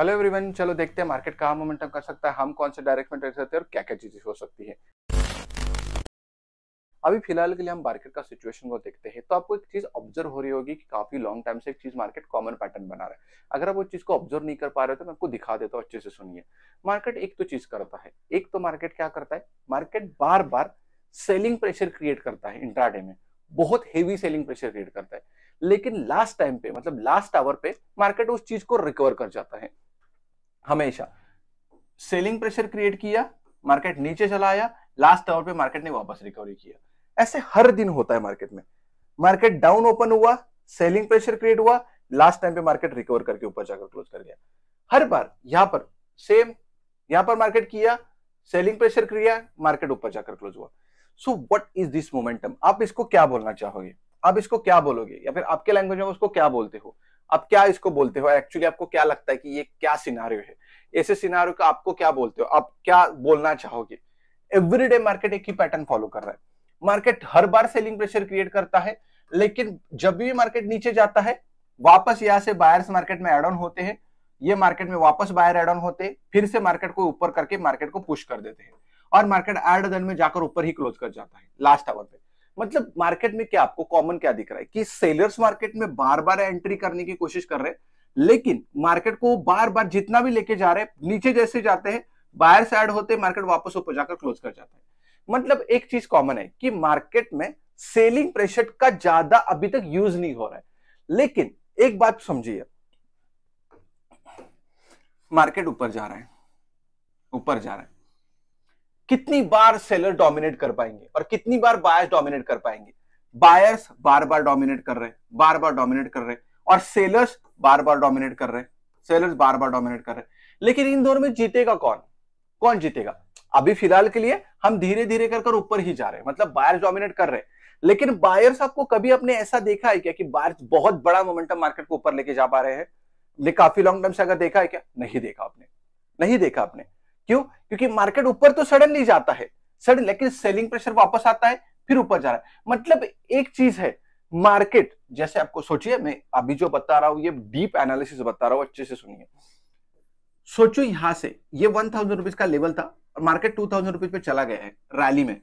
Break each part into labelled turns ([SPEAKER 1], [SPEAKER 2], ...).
[SPEAKER 1] hello everyone चलो देखते हैं मार्केट कहाँ मोमेंटम कर सकता है हम कौन से डायरेक्शन में ट्रेड सकते हैं और क्या क्या चीजें हो सकती है अभी फिलहाल के लिए हम मार्केट का सिचुएशन को देखते हैं तो आपको एक चीज ऑब्जर्व हो रही होगी कि काफी लॉन्ग टाइम से एक चीज मार्केट कॉमन पैटर्न बना रहा है अगर आप उस चीज को ऑब्जर्व नहीं कर पा रहे हो तो मैं आपको दिखा देता हूँ अच्छे से सुनिए मार्केट एक तो चीज करता है एक तो मार्केट क्या करता है मार्केट बार बार सेलिंग प्रेशर क्रिएट करता है इंट्राडे में बहुत हेवी सेलिंग प्रेशर क्रिएट करता है लेकिन लास्ट टाइम पे मतलब लास्ट आवर पे मार्केट उस चीज को रिकवर कर जाता है हमेशा सेलिंग प्रेशर क्रिएट किया मार्केट नीचे चला आया लास्ट आवर पे मार्केट ने वापस रिकवरी किया ऐसे हर दिन होता है मार्केट में मार्केट डाउन ओपन हुआ सेलिंग प्रेशर क्रिएट हुआ लास्ट टाइम पे मार्केट रिकवर करके ऊपर जाकर क्लोज कर गया हर बार यहां पर सेम यहां पर मार्केट किया सेलिंग प्रेशर क्रिया मार्केट ऊपर जाकर क्लोज हुआ so what is this momentum आप इसको क्या बोलना चाहोगे आप इसको क्या बोलोगे या फिर आपके लैंग्वेज में उसको क्या बोलते हो अब क्या इसको बोलते हो एक्चुअली आपको क्या लगता है कि ये क्या सिनारियो है ऐसे सिनारियो का आपको क्या बोलते हो आप क्या बोलना चाहोगे एवरीडे मार्केट एक ही पैटर्न फॉलो कर रहा है मार्केट हर बार सेलिंग प्रेशर क्रिएट करता है लेकिन जब भी मार्केट नीचे जाता है वापस यहाँ से बायर्स मार्केट में एड ऑन होते हैं ये मार्केट में वापस बायर एड ऑन होते फिर से मार्केट को ऊपर करके मार्केट को पुश कर देते हैं और मार्केट एड में जाकर ऊपर ही क्लोज कर जाता है लास्ट आवर पे मतलब मार्केट में क्या आपको कॉमन क्या दिख रहा है कि सेलर्स मार्केट में बार बार एंट्री करने की कोशिश कर रहे हैं लेकिन मार्केट को बार बार जितना भी लेके जा रहे हैं नीचे जैसे जाते हैं बायर से होते मार्केट वापस ऊपर जाकर क्लोज कर जाता है मतलब एक चीज कॉमन है कि मार्केट में सेलिंग प्रेशर का ज्यादा अभी तक यूज नहीं हो रहा है लेकिन एक बात समझिए मार्केट ऊपर जा रहा है ऊपर जा रहा है कितनी बार सेलर डोमिनेट कर पाएंगे और कितनी बार बायर्स डोमिनेट कर पाएंगे बायर्स बार बार डोमिनेट कर रहे हैं बार बार डोमिनेट कर रहे हैं और सेलर्स बार बार डोमिनेट कर रहे हैं सेलर्स बार बार डोमिनेट कर रहे हैं लेकिन इन दोनों में जीतेगा कौन कौन जीतेगा अभी फिलहाल के लिए हम धीरे धीरे कर कर ऊपर ही जा रहे हैं मतलब बायर्स डोमिनेट कर रहे हैं लेकिन बायर्स आपको कभी अपने ऐसा देखा है क्या कि बायर्स बहुत बड़ा मोमेंटम मार्केट को ऊपर लेके जा पा रहे हैं काफी लॉन्ग टर्म से अगर देखा है क्या नहीं देखा आपने नहीं देखा आपने क्यों क्योंकि मार्केट ऊपर तो सडनली जाता है सडन लेकिन सेलिंग प्रेशर वापस आता है फिर ऊपर जा रहा है मतलब एक चीज है मार्केट जैसे आपको सोचिए मैं अभी जो बता रहा हूं ये डीप एनालिसिस बता रहा हूं अच्छे से सुनिए सोचो यहां से ये वन थाउजेंड रुपीज का लेवल था और मार्केट टू थाउजेंड रुपीज पे चला गया है रैली में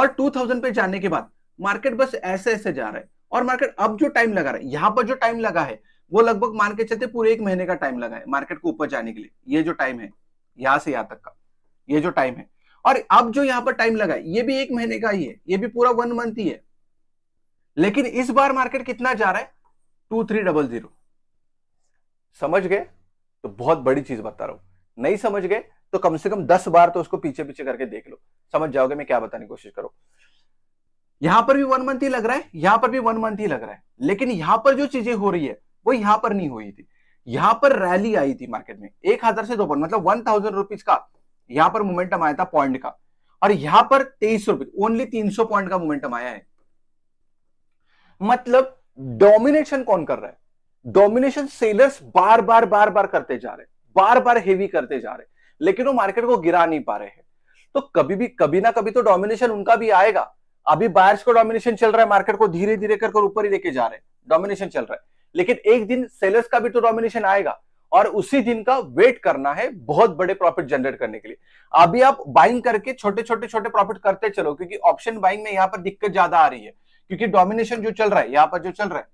[SPEAKER 1] और टू थाउजेंड पे जाने के बाद मार्केट बस ऐसे ऐसे जा रहा है और मार्केट अब जो टाइम लगा रहा है यहां पर जो टाइम लगा है वो लगभग मान के चलते पूरे एक महीने का टाइम लगा है मार्केट को ऊपर जाने के लिए ये जो टाइम है यहां से यहां तक का ये जो टाइम है और अब जो यहां पर टाइम लगा ये भी एक महीने का ही है ये भी पूरा वन मंथ ही है लेकिन इस बार मार्केट कितना जा रहा है टू थ्री डबल जीरो समझ गए तो बहुत बड़ी चीज बता रहा हूं नहीं समझ गए तो कम से कम दस बार तो उसको पीछे पीछे करके देख लो समझ जाओगे मैं क्या बताने की कोशिश करो यहां पर भी वन मंथ ही लग रहा है यहां पर भी वन मंथ ही लग रहा है लेकिन यहां पर जो चीजें हो रही है वो यहां पर नहीं हुई थी यहां पर रैली आई थी मार्केट में एक हजार से दो पॉइंट मतलब वन थाउजेंड रुपीज का यहां पर मोमेंटम आया था पॉइंट का और यहां पर तेईस रुपीज ओनली तीन सौ पॉइंट का मोमेंटम आया है मतलब डोमिनेशन कौन कर रहा है डोमिनेशन सेलर्स बार बार बार बार करते जा रहे बार बार हेवी करते जा रहे लेकिन वो मार्केट को गिरा नहीं पा रहे हैं तो कभी भी कभी ना कभी तो डोमिनेशन उनका भी आएगा अभी बायर्स को डोमिनेशन चल रहा है मार्केट को धीरे धीरे कर ऊपर ही लेके जा रहे हैं डोमिनेशन चल रहा है लेकिन एक दिन सेलर्स का भी तो डोमिनेशन आएगा और उसी दिन का वेट करना है बहुत बड़े प्रॉफिट जनरेट करने के लिए अभी आप बाइंग करके छोटे छोटे छोटे प्रॉफिट करते चलो क्योंकि ऑप्शन बाइंग में यहाँ पर दिक्कत ज्यादा आ रही है क्योंकि डोमिनेशन जो चल रहा है यहां पर जो चल रहा है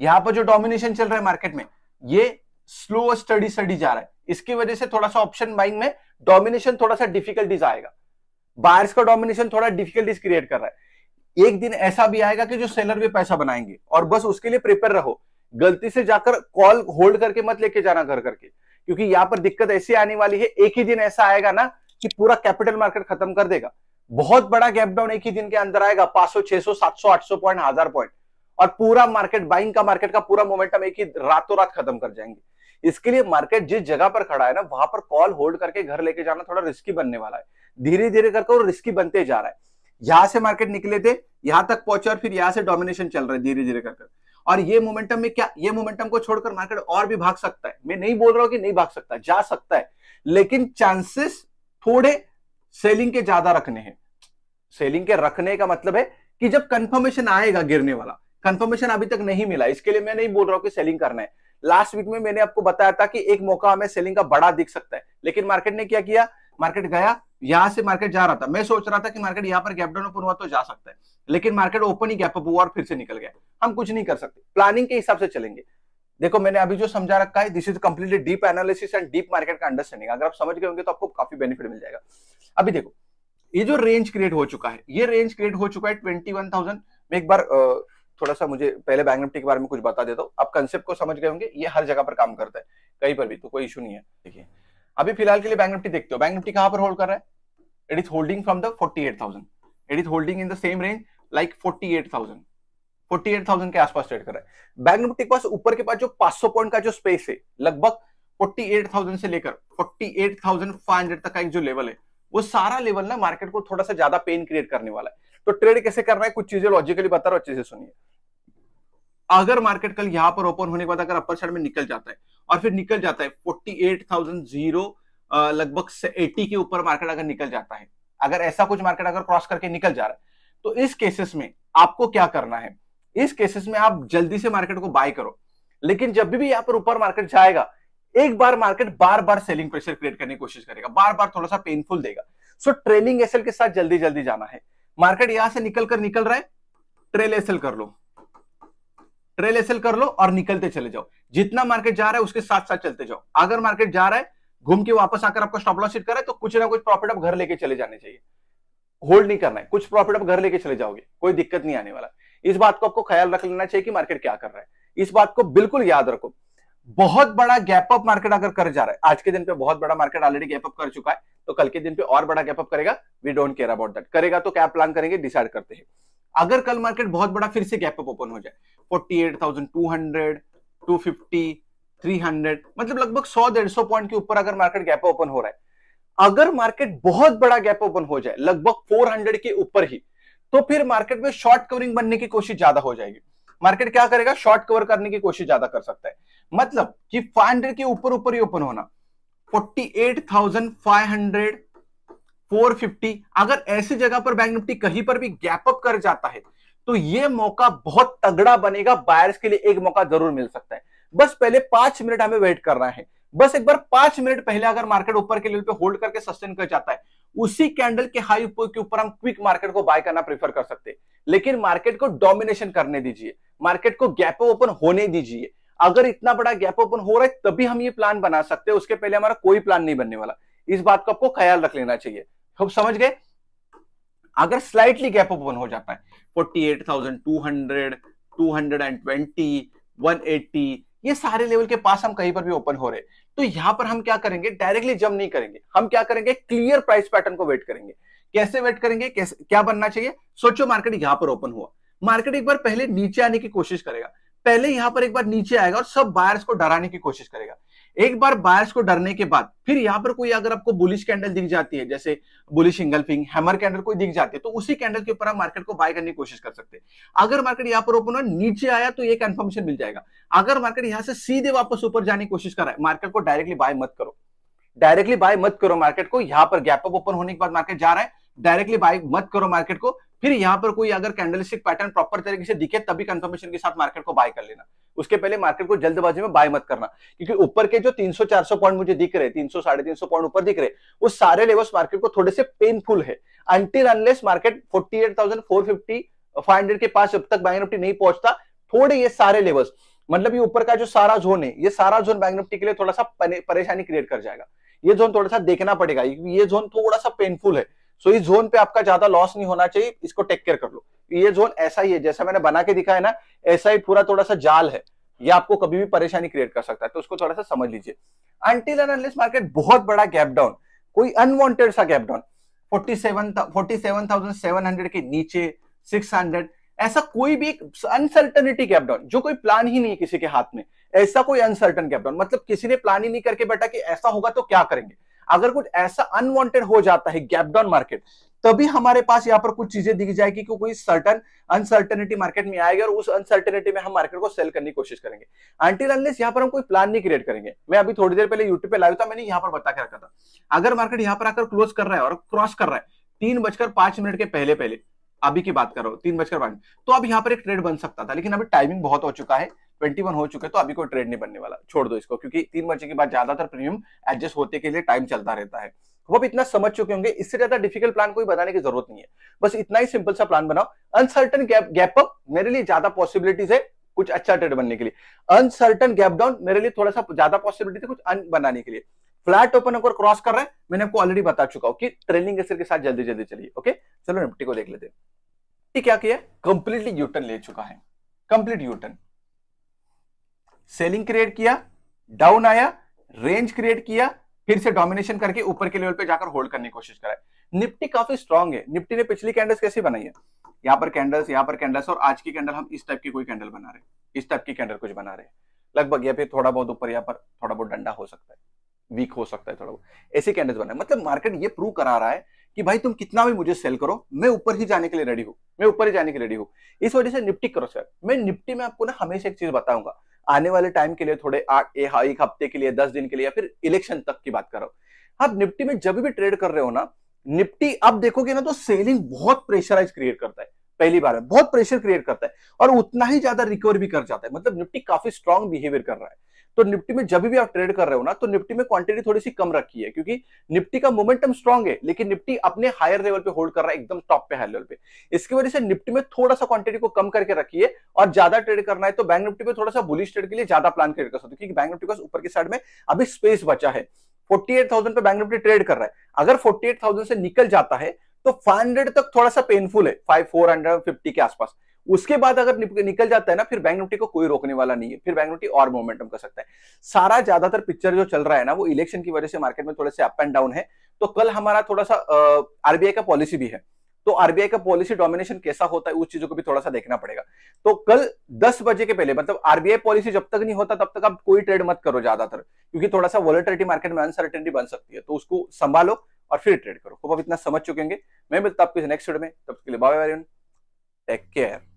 [SPEAKER 1] यहां पर जो डोमिनेशन चल रहा है मार्केट में ये स्लो स्टडी स्टडी जा रहा है इसकी वजह से थोड़ा सा ऑप्शन बाइंग में डोमिनेशन थोड़ा सा डिफिकल्टीज आएगा बायर्स का डोमिनेशन थोड़ा डिफिकल्टीज क्रिएट कर रहा है एक दिन ऐसा भी आएगा कि जो सेलर भी पैसा बनाएंगे और बस उसके लिए प्रिपेयर रहो गलती से जाकर कॉल होल्ड करके मत लेके जाना घर करके क्योंकि यहाँ पर दिक्कत ऐसी आने वाली है एक ही दिन ऐसा आएगा ना कि पूरा कैपिटल मार्केट खत्म कर देगा बहुत बड़ा गैप डाउन एक ही दिन के अंदर आएगा पांच सौ सौ छह सात सौ आठ सौ पॉइंट हजार पॉइंट और पूरा मार्केट बाइंग का मार्केट का पूरा मोमेंटम एक ही रातों रात खत्म कर जाएंगे इसके लिए मार्केट जिस जगह पर खड़ा है ना वहां पर कॉल होल्ड करके घर लेके जाना थोड़ा रिस्की बनने वाला है धीरे धीरे करके वो रिस्की बनते जा रहा है यहां से मार्केट निकले थे यहां तक पहुंचे और फिर यहां से डोमिनेशन चल रहा है धीरे धीरे करके और ये मोमेंटम में क्या ये मोमेंटम को छोड़कर मार्केट और भी भाग सकता है मैं नहीं बोल रहा हूं कि नहीं भाग सकता जा सकता है लेकिन चांसेस थोड़े सेलिंग के ज्यादा रखने हैं सेलिंग के रखने का मतलब है कि जब कंफर्मेशन आएगा गिरने वाला कंफर्मेशन अभी तक नहीं मिला इसके लिए मैं नहीं बोल रहा हूं कि सेलिंग करना है लास्ट वीक में मैंने आपको बताया था कि एक मौका हमें सेलिंग का बड़ा दिख सकता है लेकिन मार्केट ने क्या किया मार्केट गया यहां से मार्केट जा रहा था मैं सोच रहा था कि मार्केट यहाँ पर गैप डाउन ओपन हुआ तो जा सकता है लेकिन मार्केट ओपन ही गैप अप हुआ और फिर से निकल गया हम कुछ नहीं कर सकते प्लानिंग के हिसाब से चलेंगे देखो मैंने अभी जो समझा रखा है this is completely deep analysis and deep market का अंडरस्टैंडिंग अगर आप समझ गए होंगे तो आपको काफी बेनिफिट मिल जाएगा अभी देखो ये जो रेंज क्रिएट हो चुका है ये रेंज क्रिएट हो चुका है ट्वेंटी वन थाउजेंड मैं एक बार थोड़ा सा मुझे पहले बैंक निफ्टी के बारे में कुछ बता देता हूँ आप कंसेप्ट को समझ गए होंगे ये हर जगह पर काम करता है कहीं पर भी तो कोई इशू नहीं है देखिए अभी फिलहाल के लिए बैंक निफ्टी देखते हो बैंक निफ्टी कहां पर होल्ड कर रहा है it is holding from the forty eight thousand it is holding in the same range like forty forty eight thousand eight thousand के आसपास ट्रेड कर रहा है बैंक निफ्टी के पास ऊपर के पास जो पांच सौ पॉइंट का जो स्पेस है लगभग फोर्टी एट थाउजेंड से लेकर forty eight thousand five hundred तक का एक जो लेवल है वो सारा लेवल ना मार्केट को थोड़ा सा ज्यादा पेन क्रिएट करने वाला है तो ट्रेड कैसे कर रहा है कुछ चीजें लॉजिकली बता रहा हूं अच्छे से सुनिए अगर मार्केट कल यहां पर ओपन होने के बाद अगर अपर साइड में निकल जाता है और फिर निकल जाता है फोर्टी एट थाउजेंड जीरो लगभग एट्टी के ऊपर मार्केट अगर निकल जाता है अगर ऐसा कुछ मार्केट अगर क्रॉस करके निकल जा रहा है तो इस केसेस में आपको क्या करना है इस केसेस में आप जल्दी से मार्केट को बाय करो लेकिन जब भी यहाँ पर ऊपर मार्केट जाएगा एक बार मार्केट बार बार सेलिंग प्रेशर क्रिएट करने की कोशिश करेगा बार बार थोड़ा सा पेनफुल देगा सो ट्रेलिंग एसएल के साथ जल्दी जल्दी जाना है मार्केट यहां से निकल कर निकल रहा है ट्रेल एसएल कर लो ट्रेल एसल कर लो और निकलते चले जाओ जितना मार्केट जा रहा है उसके साथ साथ चलते जाओ अगर मार्केट जा रहा है घूम के वापस आकर आपका स्टॉप लॉस हिट करे तो कुछ ना कुछ प्रॉफिट आप घर लेके चले जाने चाहिए होल्ड नहीं करना है कुछ प्रॉफिट आप घर लेके चले जाओगे कोई दिक्कत नहीं आने वाला इस बात को आपको ख्याल रख लेना चाहिए कि मार्केट क्या कर रहा है इस बात को बिल्कुल याद रखो बहुत बड़ा गैप अप मार्केट अगर कर जा रहा है आज के दिन पे बहुत बड़ा मार्केट ऑलरेडी गैप अप कर चुका है तो कल के दिन पे और बड़ा गैप अप करेगा we don't care about that करेगा तो क्या प्लान करेंगे डिसाइड करते हैं अगर कल मार्केट बहुत बड़ा फिर से गैप अप ओपन हो जाए 48,200, 250, two hundred two fifty three hundred मतलब लगभग सौ डेढ़ सौ पॉइंट के ऊपर अगर मार्केट गैप ओपन हो रहा है अगर मार्केट बहुत बड़ा गैप ओपन हो जाए लगभग 400 के ऊपर ही तो फिर मार्केट में शॉर्ट कवरिंग बनने की कोशिश ज्यादा हो जाएगी मार्केट क्या करेगा शॉर्ट कवर करने की कोशिश ज्यादा कर सकता है मतलब कि 500 के ऊपर ऊपर ही ओपन होना 48,500 450 अगर ऐसी जगह पर बैंक निफ्टी कहीं पर भी गैप अप कर जाता है तो ये मौका बहुत तगड़ा बनेगा बायर्स के लिए एक मौका जरूर मिल सकता है बस पहले पांच मिनट हमें वेट करना है बस एक बार पांच मिनट पहले अगर मार्केट ऊपर के लेवल पे होल्ड करके सस्टेन कर जाता है उसी कैंडल के हाई ऊपर के ऊपर हम क्विक मार्केट को बाय करना प्रेफर कर सकते हैं लेकिन मार्केट को डोमिनेशन करने दीजिए मार्केट को गैप ओपन होने दीजिए अगर इतना बड़ा गैप ओपन हो रहा है तभी हम ये प्लान बना सकते हैं उसके पहले हमारा कोई प्लान नहीं बनने वाला इस बात को आपको ख्याल रख लेना चाहिए तो समझ गए अगर स्लाइटली गैप ओपन हो जाता है 48,200, 220, ये सारे लेवल के पास हम कहीं पर भी ओपन हो रहे तो यहां पर हम क्या करेंगे डायरेक्टली जम नहीं करेंगे हम क्या करेंगे क्लियर प्राइस पैटर्न को वेट करेंगे कैसे वेट करेंगे कैसे क्या बनना चाहिए सोचो मार्केट यहां पर ओपन हुआ मार्केट एक बार पहले नीचे आने की कोशिश करेगा पहले यहां पर एक बार नीचे आएगा और सब बायर्स को डराने की कोशिश करेगा एक बार बायर्स को डरने के बाद फिर यहां पर कोई अगर आपको बुलिश कैंडल दिख जाती है जैसे बुलिश सिंगल फिंग हैमर कैंडल कोई दिख जाती है तो उसी कैंडल के ऊपर आप मार्केट को बाय करने की कोशिश कर सकते हैं अगर मार्केट यहाँ पर ओपन हो नीचे आया तो ये कंफर्मेशन मिल जाएगा अगर मार्केट यहाँ से सीधे वापस ऊपर जाने की कोशिश कर रहा है मार्केट को डायरेक्टली बाय मत करो डायरेक्टली बाय मत करो मार्केट को यहाँ पर गैप अप ओपन होने के बाद मार्केट जा रहा है डायरेक्टली बाय मत करो मार्केट को फिर यहाँ पर कोई अगर कैंडलस्टिक पैटर्न प्रॉपर तरीके से दिखे तभी कंफर्मेशन के साथ मार्केट को बाय कर लेना उसके पहले मार्केट को जल्दबाजी में बाय मत करना क्योंकि ऊपर के जो 300 400 पॉइंट मुझे दिख रहे तीन सौ साढ़े तीन सौ पॉइंट ऊपर दिख रहे वो सारे लेवल्स मार्केट को थोड़े से पेनफुल है until unless market forty eight के पास जब तक बैंक नहीं पहुंचता थोड़े ये सारे लेवल्स मतलब ये ऊपर का जो सारा जोन है ये सारा जोन बैंक निफ्टी के लिए थोड़ा सा परेशानी क्रिएट कर जाएगा ये जोन थोड़ा सा देखना पड़ेगा ये जोन थोड़ा सा पेनफुल है सो इस जोन पे आपका ज्यादा लॉस नहीं होना चाहिए इसको टेक केयर कर लो ये जोन ऐसा ही है जैसा मैंने बना के दिखा है ना ऐसा ही पूरा थोड़ा सा जाल है ये आपको कभी भी परेशानी क्रिएट कर सकता है तो उसको थोड़ा सा समझ लीजिए अंटिल एंड अनलेस मार्केट बहुत बड़ा गैप डाउन कोई अनवांटेड सा गैप डाउन 47,700 के नीचे 600 ऐसा कोई भी अनसर्टनिटी गैप डाउन जो कोई प्लान ही नहीं है किसी के हाथ में ऐसा कोई अनसर्टन गैप डाउन मतलब किसी ने प्लान ही नहीं करके बैठा कि ऐसा होगा तो क्या करेंगे अगर कुछ ऐसा अनवांटेड हो जाता है गैप डाउन मार्केट तभी हमारे पास यहाँ पर कुछ चीजें दिख जाएगी कि कोई सर्टन अनसर्टेनिटी मार्केट में आएगी और उस अनसर्टेनिटी में हम मार्केट को सेल करने की कोशिश करेंगे आंटी अनलेस यहाँ पर हम कोई प्लान नहीं क्रिएट करेंगे मैं अभी थोड़ी देर पहले यूट्यूब पे लाइव था मैंने यहाँ पर बता के रखा था अगर मार्केट यहाँ पर आकर क्लोज कर रहा है और क्रॉस कर रहा है तीन बजकर पांच मिनट के पहले पहले अभी की बात करो तीन बजकर पांच तो अब यहाँ पर एक ट्रेड बन सकता था लेकिन अभी टाइमिंग बहुत हो चुका है ट्वेंटी वन हो चुके तो अभी कोई ट्रेड नहीं बनने वाला छोड़ दो इसको क्योंकि तीन बजे के बाद ज्यादातर प्रीमियम एडजस्ट होते के लिए टाइम चलता रहता है वो भी इतना समझ चुके होंगे इससे ज्यादा डिफिकल्ट प्लान कोई बनाने की जरूरत नहीं है बस इतना ही सिंपल सा प्लान बनाओ अनसर्टन गैप गैप अप मेरे लिए ज्यादा पॉसिबिलिटीज है कुछ अच्छा ट्रेड बनने के लिए अनसर्टन गैप डाउन मेरे लिए थोड़ा सा ज्यादा पॉसिबिलिटी कुछ अन बनाने के लिए फ्लैट ओपन अगर क्रॉस कर रहे हैं मैंने आपको ऑलरेडी बता चुका हूं कि ट्रेलिंग एसर के साथ जल्दी जल्दी चलिए ओके चलो निफ्टी को देख लेते हैं क्या किया कंप्लीटली यूटर्न ले चुका है कंप्लीट यूटर्न सेलिंग क्रिएट किया डाउन आया रेंज क्रिएट किया फिर से डोमिनेशन करके ऊपर के लेवल पे जाकर होल्ड करने की कोशिश करा निफ्टी काफी स्ट्रॉन्ग है निफ्टी ने पिछली कैंडल्स कैसी बनाई है यहाँ पर कैंडल्स यहाँ पर कैंडल्स और आज की कैंडल हम इस टाइप की कोई कैंडल बना रहे इस टाइप की कैंडल कुछ बना रहे लगभग या फिर थोड़ा बहुत ऊपर यहाँ पर थोड़ा बहुत डंडा हो सकता है वीक हो सकता है थोड़ा बहुत ऐसी कैंडल्स बना मतलब मार्केट ये प्रूव करा रहा है कि भाई तुम कितना भी मुझे सेल करो मैं ऊपर ही जाने के लिए रेडी हूँ मैं ऊपर ही जाने के लिए रेडी हूँ इस वजह से निफ्टी करो सर मैं निफ्टी में आपको ना हमेशा एक चीज बताऊंगा आने वाले टाइम के लिए थोड़े आठ हाँ, एक हफ्ते के लिए दस दिन के लिए या फिर इलेक्शन तक की बात करो आप निफ्टी में जब भी ट्रेड कर रहे हो ना निफ्टी आप देखोगे ना तो सेलिंग बहुत प्रेशराइज क्रिएट करता है पहली बार में बहुत प्रेशर क्रिएट करता है और उतना ही ज्यादा रिकवर भी कर जाता है मतलब निफ्टी काफी स्ट्रॉन्ग बिहेवियर कर रहा है तो निफ्टी में जब भी आप ट्रेड कर रहे हो ना तो निफ्टी में क्वांटिटी थोड़ी सी कम रखी है क्योंकि निफ्टी का मोमेंटम स्ट्रॉन्ग है लेकिन निफ्टी अपने हायर लेवल पे होल्ड कर रहा है एकदम टॉप पे हायर लेवल पे इसकी वजह से निफ्टी में थोड़ा सा क्वांटिटी को कम करके रखिए और ज्यादा ट्रेड करना है तो बैंक निफ्टी में थोड़ा सा बुलिश ट्रेड के लिए ज्यादा प्लान ट्रेड कर सकते क्योंकि बैंक निफ्टी के ऊपर की साइड में अभी स्पेस बचा है 48,000 पे बैंक निफ्टी ट्रेड कर रहा है अगर 48,000 से निकल जाता है तो 500 तक थोड़ा सा पेनफुल है 5 450 के आसपास उसके बाद अगर निकल जाता है ना फिर बैंक निफ्टी को कोई रोकने वाला नहीं है फिर बैंक निफ्टी और मोमेंटम कर सकता है सारा ज्यादातर पिक्चर जो चल रहा है ना वो इलेक्शन की वजह से मार्केट में थोड़े से अप एंड डाउन है तो कल हमारा थोड़ा सा आरबीआई का पॉलिसी भी है तो आरबीआई का पॉलिसी डोमिनेशन कैसा होता है उस चीजों को भी थोड़ा सा देखना पड़ेगा तो कल दस बजे के पहले मतलब आरबीआई पॉलिसी जब तक नहीं होता तब तक आप कोई ट्रेड मत करो ज्यादातर क्योंकि थोड़ा सा वॉलेटिलिटी मार्केट में अनसर्टेनिटी बन सकती है तो उसको संभालो और फिर ट्रेड करो होप आप इतना समझ चुके मैं मिलता आपको नेक्स्ट में तब के लिए बाय टेक केयर